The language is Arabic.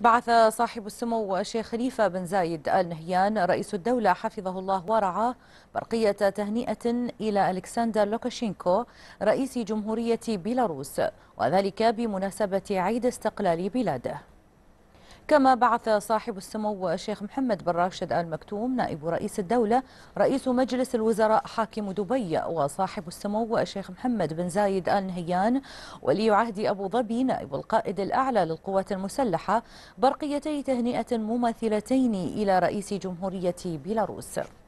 بعث صاحب السمو الشيخ خليفة بن زايد آل نهيان رئيس الدولة حفظه الله ورعاه برقية تهنئة إلى ألكسندر لوكاشينكو رئيس جمهورية بيلاروس وذلك بمناسبة عيد استقلال بلاده كما بعث صاحب السمو الشيخ محمد بن راشد آل مكتوم نائب رئيس الدولة رئيس مجلس الوزراء حاكم دبي وصاحب السمو الشيخ محمد بن زايد آل نهيان ولي عهد أبو ظبي نائب القائد الأعلى للقوات المسلحة برقيتي تهنئة مماثلتين إلى رئيس جمهورية بيلاروس